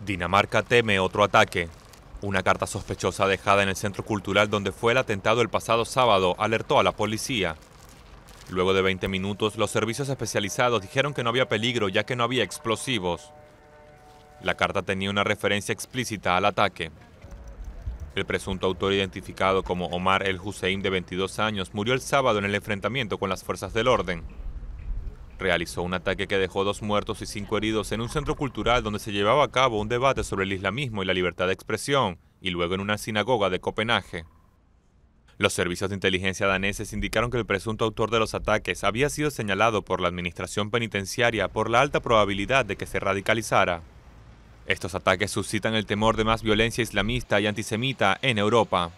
Dinamarca teme otro ataque. Una carta sospechosa dejada en el centro cultural donde fue el atentado el pasado sábado alertó a la policía. Luego de 20 minutos, los servicios especializados dijeron que no había peligro ya que no había explosivos. La carta tenía una referencia explícita al ataque. El presunto autor identificado como Omar El Hussein de 22 años murió el sábado en el enfrentamiento con las fuerzas del orden realizó un ataque que dejó dos muertos y cinco heridos en un centro cultural donde se llevaba a cabo un debate sobre el islamismo y la libertad de expresión, y luego en una sinagoga de Copenhague. Los servicios de inteligencia daneses indicaron que el presunto autor de los ataques había sido señalado por la administración penitenciaria por la alta probabilidad de que se radicalizara. Estos ataques suscitan el temor de más violencia islamista y antisemita en Europa.